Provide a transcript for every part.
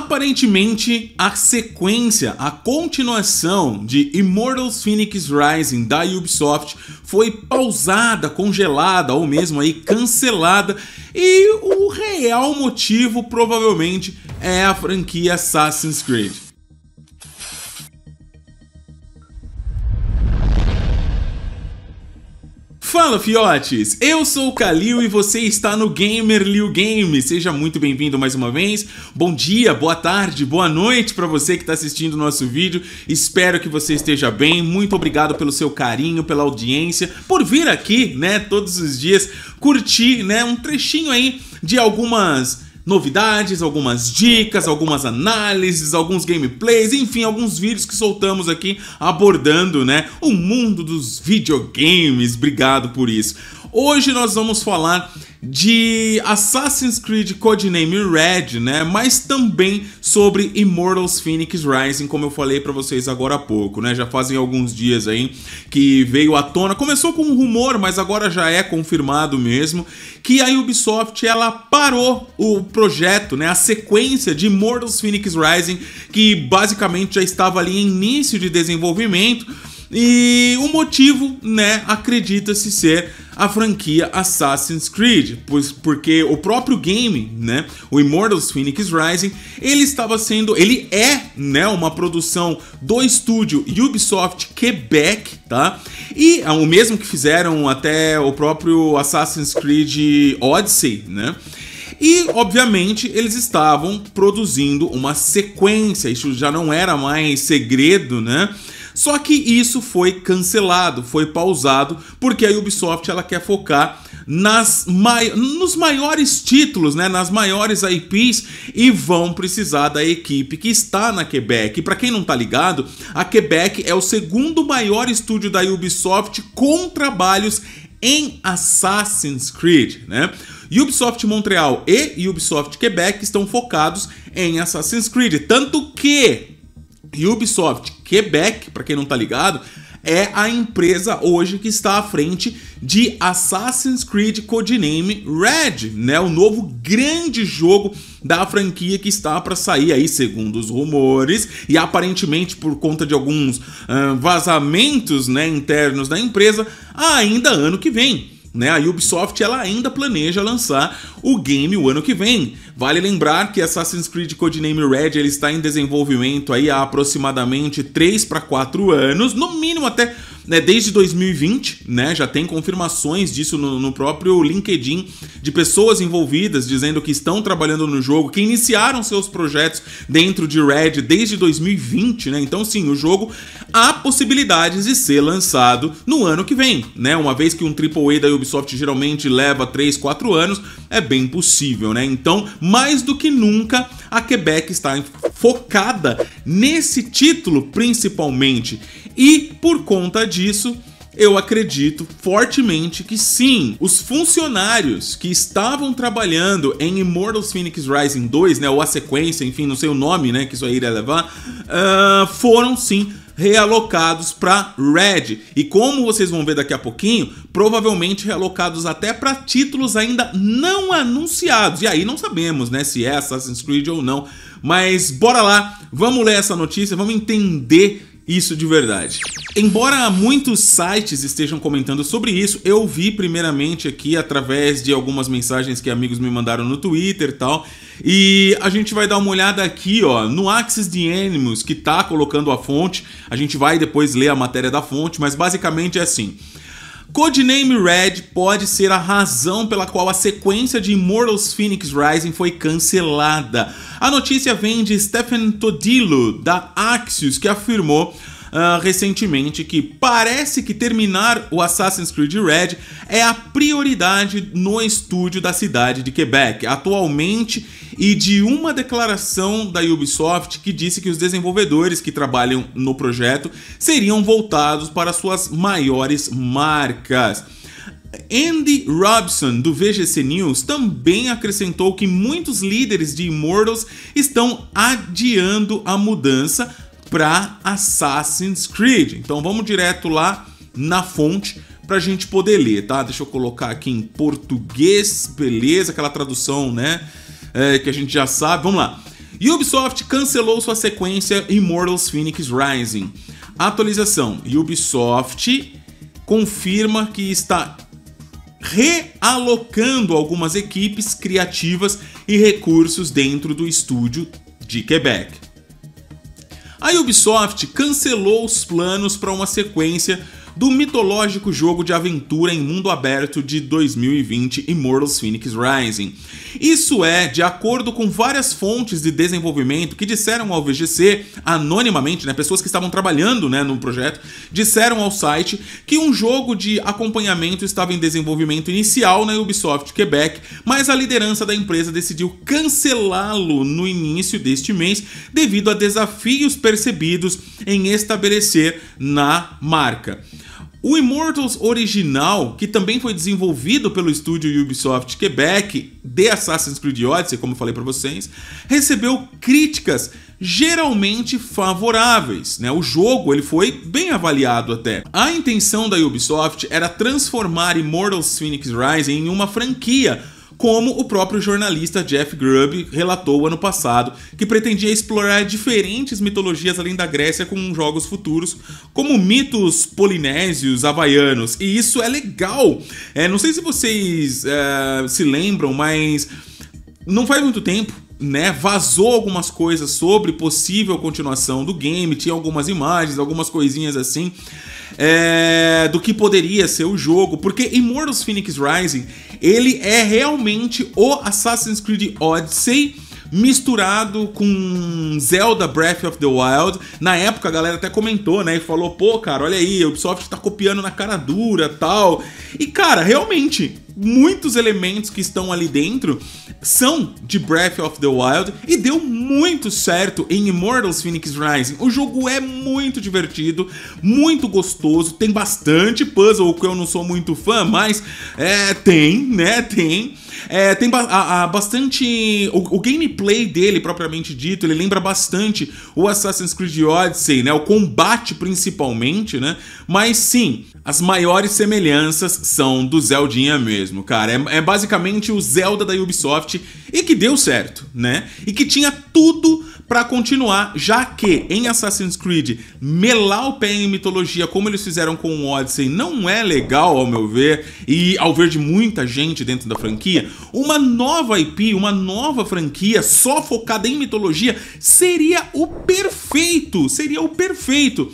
Aparentemente, a sequência, a continuação de Immortals Phoenix Rising da Ubisoft foi pausada, congelada ou mesmo aí cancelada, e o real motivo provavelmente é a franquia Assassin's Creed. Fala fiotes, eu sou o Kalil e você está no Gamer Liu Game. Seja muito bem-vindo mais uma vez. Bom dia, boa tarde, boa noite para você que está assistindo o nosso vídeo. Espero que você esteja bem. Muito obrigado pelo seu carinho, pela audiência, por vir aqui, né, todos os dias curtir, né, um trechinho aí de algumas novidades, algumas dicas, algumas análises, alguns gameplays, enfim, alguns vídeos que soltamos aqui abordando, né, o mundo dos videogames. Obrigado por isso. Hoje nós vamos falar de Assassin's Creed Codename Red, né? Mas também sobre Immortals Phoenix Rising, como eu falei para vocês agora há pouco, né? Já fazem alguns dias aí que veio à tona. Começou com um rumor, mas agora já é confirmado mesmo que a Ubisoft ela parou o projeto, né? A sequência de Immortals Phoenix Rising, que basicamente já estava ali em início de desenvolvimento e o motivo, né, acredita-se ser a franquia Assassin's Creed, pois porque o próprio game, né, o Immortals Phoenix Rising, ele estava sendo, ele é, né, uma produção do estúdio Ubisoft Quebec, tá? E é o mesmo que fizeram até o próprio Assassin's Creed Odyssey, né? E, obviamente, eles estavam produzindo uma sequência, isso já não era mais segredo, né? Só que isso foi cancelado, foi pausado, porque a Ubisoft ela quer focar nas mai nos maiores títulos, né, nas maiores IPs e vão precisar da equipe que está na Quebec. Para quem não tá ligado, a Quebec é o segundo maior estúdio da Ubisoft com trabalhos em Assassin's Creed, né? Ubisoft Montreal e Ubisoft Quebec estão focados em Assassin's Creed, tanto que Ubisoft Quebec, para quem não tá ligado, é a empresa hoje que está à frente de Assassin's Creed Codename Red, né? O novo grande jogo da franquia que está para sair aí, segundo os rumores, e aparentemente por conta de alguns uh, vazamentos, né, internos da empresa, ainda ano que vem né? A Ubisoft ela ainda planeja lançar o game o ano que vem. Vale lembrar que Assassin's Creed Codename Red ele está em desenvolvimento aí há aproximadamente 3 para 4 anos, no mínimo até né, desde 2020, né, já tem confirmações disso no, no, próprio LinkedIn, de pessoas envolvidas dizendo que estão trabalhando no jogo, que iniciaram seus projetos dentro de Red desde 2020, né? Então, sim, o jogo há possibilidades de ser lançado no ano que vem, né? Uma vez que um AAA da Ubisoft geralmente leva 3, 4 anos, é bem possível, né? Então, mais do que nunca, a Quebec está focada nesse título principalmente. E por conta disso, eu acredito fortemente que sim, os funcionários que estavam trabalhando em Immortals Phoenix Rising 2, né, ou a sequência, enfim, não sei o nome, né, que isso aí iria levar, uh, foram sim realocados para Red. E como vocês vão ver daqui a pouquinho, provavelmente realocados até para títulos ainda não anunciados. E aí não sabemos, né, se é Assassin's Creed ou não. Mas bora lá, vamos ler essa notícia, vamos entender isso de verdade. Embora muitos sites estejam comentando sobre isso, eu vi primeiramente aqui através de algumas mensagens que amigos me mandaram no Twitter e tal. E a gente vai dar uma olhada aqui, ó, no Axis de Animus, que tá colocando a fonte. A gente vai depois ler a matéria da fonte, mas basicamente é assim. Codename Red pode ser a razão pela qual a sequência de Immortals Phoenix Rising foi cancelada. A notícia vem de Stephen Todillo, da Axios, que afirmou uh, recentemente que parece que terminar o Assassin's Creed Red é a prioridade no estúdio da cidade de Quebec atualmente e de uma declaração da Ubisoft que disse que os desenvolvedores que trabalham no projeto seriam voltados para suas maiores marcas. Andy Robson, do VGC News, também acrescentou que muitos líderes de Immortals estão adiando a mudança para Assassin's Creed. Então vamos direto lá na fonte para a gente poder ler, tá? Deixa eu colocar aqui em português, beleza? Aquela tradução, né? É, que a gente já sabe. Vamos lá. Ubisoft cancelou sua sequência Immortals Phoenix Rising. Atualização: Ubisoft confirma que está realocando algumas equipes criativas e recursos dentro do estúdio de Quebec a Ubisoft cancelou os planos para uma sequência do mitológico jogo de aventura em mundo aberto de 2020 Immortals Phoenix Rising. Isso é de acordo com várias fontes de desenvolvimento que disseram ao VGC anonimamente, né, pessoas que estavam trabalhando, né, no projeto, disseram ao site que um jogo de acompanhamento estava em desenvolvimento inicial na Ubisoft Quebec, mas a liderança da empresa decidiu cancelá-lo no início deste mês devido a desafios percebidos em estabelecer na marca. O Immortals original, que também foi desenvolvido pelo estúdio Ubisoft Quebec de Assassin's Creed Odyssey, como eu falei para vocês, recebeu críticas geralmente favoráveis. Né? O jogo ele foi bem avaliado até. A intenção da Ubisoft era transformar Immortals Phoenix Rising em uma franquia como o próprio jornalista Jeff Grubb relatou ano passado, que pretendia explorar diferentes mitologias além da Grécia com jogos futuros, como mitos polinésios, havaianos. E isso é legal! É, não sei se vocês é, se lembram, mas não faz muito tempo né, vazou algumas coisas sobre possível continuação do game, tinha algumas imagens, algumas coisinhas assim, é, do que poderia ser o jogo, porque Immortals Phoenix Rising, ele é realmente o Assassin's Creed Odyssey misturado com Zelda Breath of the Wild. Na época a galera até comentou, né, e falou: "Pô, cara, olha aí, o Ubisoft tá copiando na cara dura, tal". E cara, realmente, muitos elementos que estão ali dentro são de Breath of the Wild e deu muito certo em Immortals Phoenix Rising. O jogo é muito divertido, muito gostoso, tem bastante puzzle, o que eu não sou muito fã, mas é, tem, né? Tem. É, tem ba a, a bastante. O, o, gameplay dele, propriamente dito, ele lembra bastante o Assassin's Creed Odyssey, né? O combate principalmente, né? Mas sim, as maiores semelhanças são do Zeldinha mesmo, cara. É, é, basicamente o Zelda da Ubisoft e que deu certo, né? E que tinha tudo para continuar, já que em Assassin's Creed melar o pé em mitologia, como eles fizeram com o Odyssey, não é legal, ao meu ver, e ao ver de muita gente dentro da franquia, uma nova IP, uma nova franquia só focada em mitologia seria o perfeito, seria o perfeito.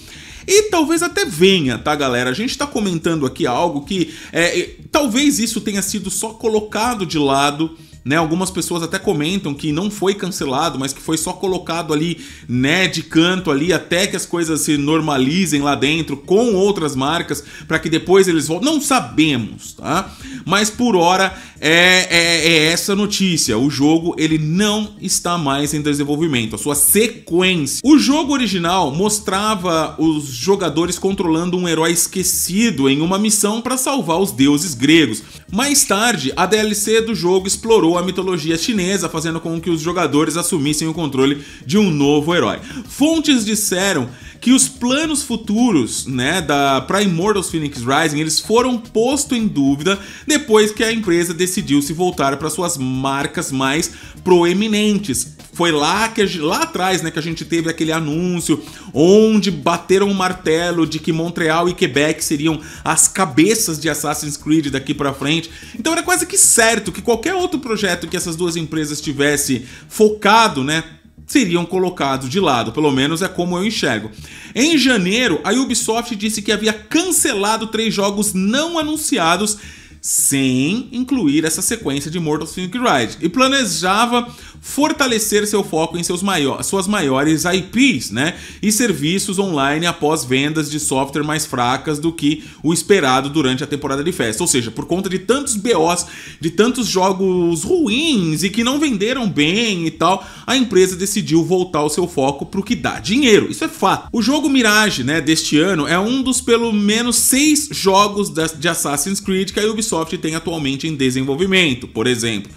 E talvez até venha, tá, galera? A gente está comentando aqui algo que é, talvez isso tenha sido só colocado de lado né? Algumas pessoas até comentam que não foi cancelado, mas que foi só colocado ali, né, de canto ali, até que as coisas se normalizem lá dentro com outras marcas, para que depois eles voltem. Não sabemos, tá? Mas por hora é, é, é essa notícia. O jogo ele não está mais em desenvolvimento. A sua sequência. O jogo original mostrava os jogadores controlando um herói esquecido em uma missão para salvar os deuses gregos. Mais tarde, a DLC do jogo explorou a mitologia chinesa, fazendo com que os jogadores assumissem o controle de um novo herói. Fontes disseram que os planos futuros, né, da para Immortals Phoenix Rising, eles foram posto em dúvida depois que a empresa decidiu se voltar para suas marcas mais proeminentes. Foi lá que lá atrás, né, que a gente teve aquele anúncio onde bateram o um martelo de que Montreal e Quebec seriam as cabeças de Assassin's Creed daqui para frente. Então era quase que certo que qualquer outro projeto que essas duas empresas tivesse focado, né, seriam colocados de lado, pelo menos é como eu enxergo. Em janeiro, a Ubisoft disse que havia cancelado três jogos não anunciados sem incluir essa sequência de Mortal Kombat Ride e planejava fortalecer seu foco em seus maior, suas maiores IPs né, e serviços online após vendas de software mais fracas do que o esperado durante a temporada de festa. Ou seja, por conta de tantos BOs, de tantos jogos ruins e que não venderam bem e tal, a empresa decidiu voltar o seu foco para o que dá dinheiro. Isso é fato. O jogo Mirage né, deste ano é um dos pelo menos seis jogos de Assassin's Creed que a Ubisoft tem atualmente em desenvolvimento, por exemplo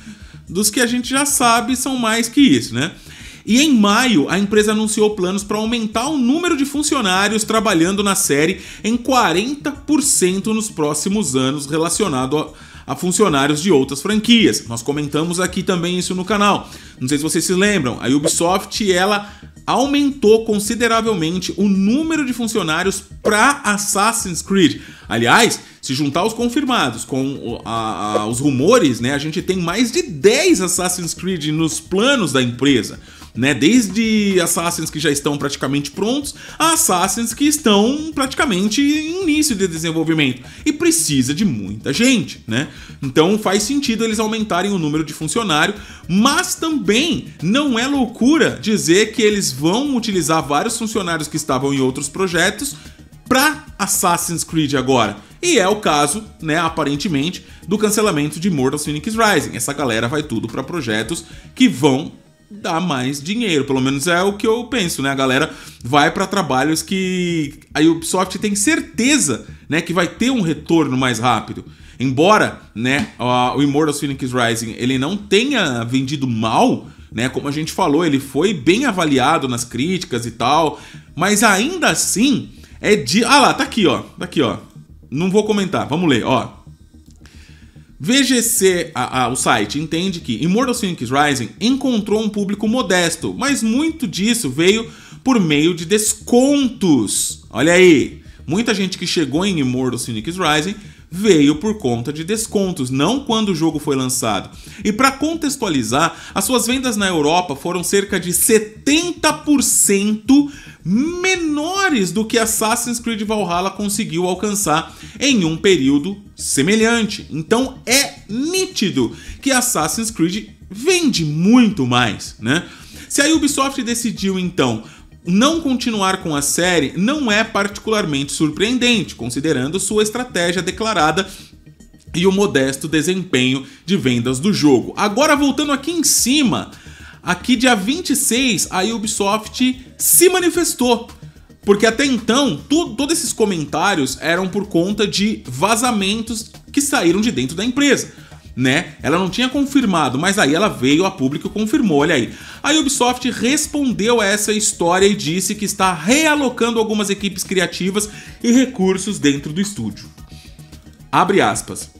dos que a gente já sabe são mais que isso, né? E em maio, a empresa anunciou planos para aumentar o número de funcionários trabalhando na série em 40% nos próximos anos, relacionado a, a, funcionários de outras franquias. Nós comentamos aqui também isso no canal. Não sei se vocês se lembram, a Ubisoft ela aumentou consideravelmente o número de funcionários para Assassin's Creed. Aliás, se juntar os confirmados com a, a, os rumores, né, a gente tem mais de 10 Assassin's Creed nos planos da empresa né? Desde Assassins que já estão praticamente prontos, a Assassins que estão praticamente em início de desenvolvimento e precisa de muita gente, né? Então faz sentido eles aumentarem o número de funcionário, mas também não é loucura dizer que eles vão utilizar vários funcionários que estavam em outros projetos para Assassin's Creed agora. E é o caso, né, aparentemente, do cancelamento de Mortal Phoenix Rising. Essa galera vai tudo para projetos que vão dá mais dinheiro. Pelo menos é o que eu penso, né? A galera vai para trabalhos que a Ubisoft tem certeza, né, que vai ter um retorno mais rápido. Embora, né, o Immortals: Phoenix Rising ele não tenha vendido mal, né? Como a gente falou, ele foi bem avaliado nas críticas e tal, mas ainda assim é de, ah lá, tá aqui, ó, tá aqui, ó. Não vou comentar. Vamos ler, ó. VGC, a, a, o site, entende que Immortal Phoenix Rising encontrou um público modesto, mas muito disso veio por meio de descontos. Olha aí, muita gente que chegou em Immortal Phoenix Rising veio por conta de descontos, não quando o jogo foi lançado. E para contextualizar, as suas vendas na Europa foram cerca de 70% menores do que Assassin's Creed Valhalla conseguiu alcançar em um período semelhante. Então é nítido que Assassin's Creed vende muito mais, né? Se a Ubisoft decidiu então não continuar com a série, não é particularmente surpreendente, considerando sua estratégia declarada e o modesto desempenho de vendas do jogo. Agora voltando aqui em cima, Aqui, dia 26, a Ubisoft se manifestou. Porque até então, tu, todos esses comentários eram por conta de vazamentos que saíram de dentro da empresa. Né? Ela não tinha confirmado, mas aí ela veio a público e confirmou, olha aí. A Ubisoft respondeu a essa história e disse que está realocando algumas equipes criativas e recursos dentro do estúdio. Abre aspas.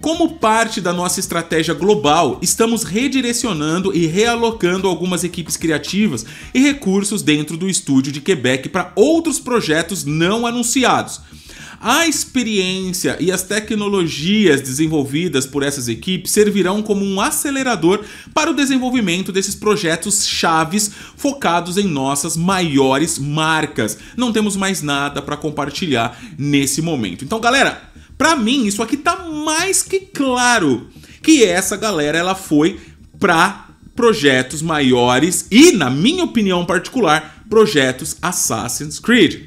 Como parte da nossa estratégia global, estamos redirecionando e realocando algumas equipes criativas e recursos dentro do estúdio de Quebec para outros projetos não anunciados. A experiência e as tecnologias desenvolvidas por essas equipes servirão como um acelerador para o desenvolvimento desses projetos chaves focados em nossas maiores marcas. Não temos mais nada para compartilhar nesse momento. Então, galera, para mim, isso aqui tá mais que claro que essa galera ela foi para projetos maiores e, na minha opinião particular, projetos Assassin's Creed.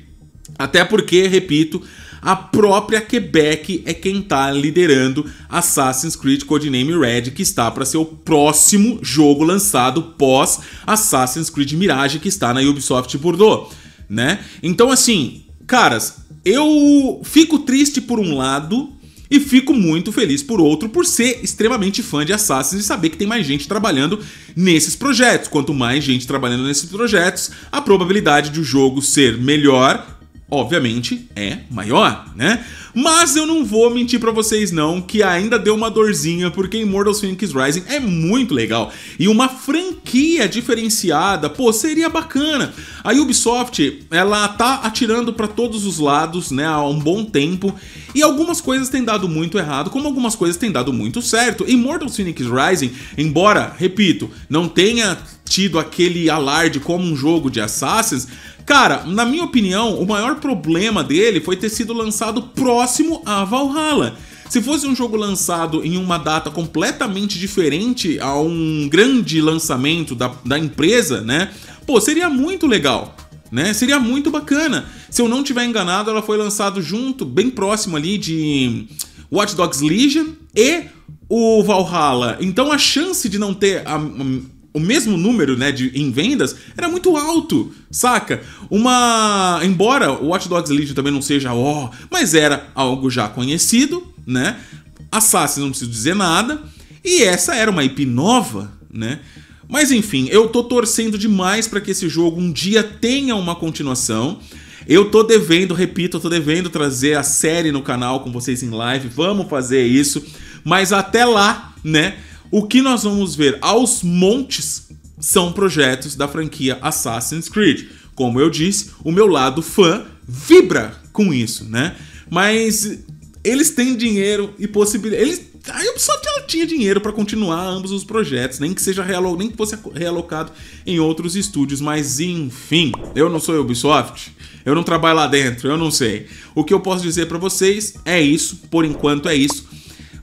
Até porque, repito, a própria Quebec é quem tá liderando Assassin's Creed Codename Red, que está para ser o próximo jogo lançado pós Assassin's Creed Mirage, que está na Ubisoft Bordeaux, né? Então, assim, caras, eu fico triste por um lado e fico muito feliz por outro por ser extremamente fã de Assassin's e saber que tem mais gente trabalhando nesses projetos. Quanto mais gente trabalhando nesses projetos, a probabilidade de o jogo ser melhor, obviamente, é maior, né? Mas eu não vou mentir para vocês não que ainda deu uma dorzinha porque Immortals Phoenix Rising é muito legal e uma franquia diferenciada, pô, seria bacana. A Ubisoft, ela tá atirando para todos os lados, né, há um bom tempo, e algumas coisas têm dado muito errado, como algumas coisas têm dado muito certo. Immortals Phoenix Rising, embora, repito, não tenha tido aquele alarde como um jogo de Assassins, Cara, na minha opinião, o maior problema dele foi ter sido lançado próximo a Valhalla. Se fosse um jogo lançado em uma data completamente diferente a um grande lançamento da, da empresa, né? Pô, seria muito legal, né? Seria muito bacana. Se eu não tiver enganado, ela foi lançado junto, bem próximo ali de Watch Dogs Legion e o Valhalla. Então a chance de não ter a o mesmo número né, de, em vendas era muito alto, saca? Uma. Embora o Watch Dogs Legion também não seja ó, oh, mas era algo já conhecido, né? Assassin não preciso dizer nada. E essa era uma IP nova, né? Mas enfim, eu tô torcendo demais para que esse jogo um dia tenha uma continuação. Eu tô devendo, repito, eu tô devendo trazer a série no canal com vocês em live. Vamos fazer isso. Mas até lá, né? O que nós vamos ver aos montes são projetos da franquia Assassin's Creed. Como eu disse, o meu lado fã vibra com isso, né? Mas eles têm dinheiro e possibilidade. A ah, Ubisoft tinha dinheiro para continuar ambos os projetos, nem que seja realo... nem que fosse realocado em outros estúdios, mas enfim, eu não sou Ubisoft, eu não trabalho lá dentro, eu não sei. O que eu posso dizer para vocês é isso, por enquanto é isso.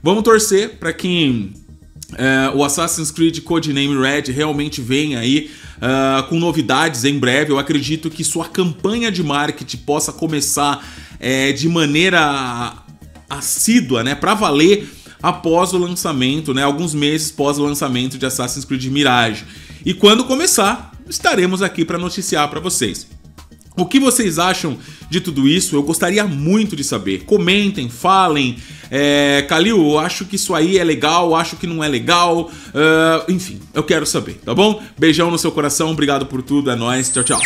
Vamos torcer para que é, o Assassin's Creed Codename Red realmente vem aí uh, com novidades em breve. Eu acredito que sua campanha de marketing possa começar é, de maneira assídua, né, para valer após o lançamento, né, alguns meses pós o lançamento de Assassin's Creed Mirage. E quando começar, estaremos aqui para noticiar para vocês. O que vocês acham de tudo isso? Eu gostaria muito de saber. Comentem, falem. É, Calil, acho que isso aí é legal, acho que não é legal. Uh, enfim, eu quero saber, tá bom? Beijão no seu coração, obrigado por tudo, é nóis, tchau, tchau.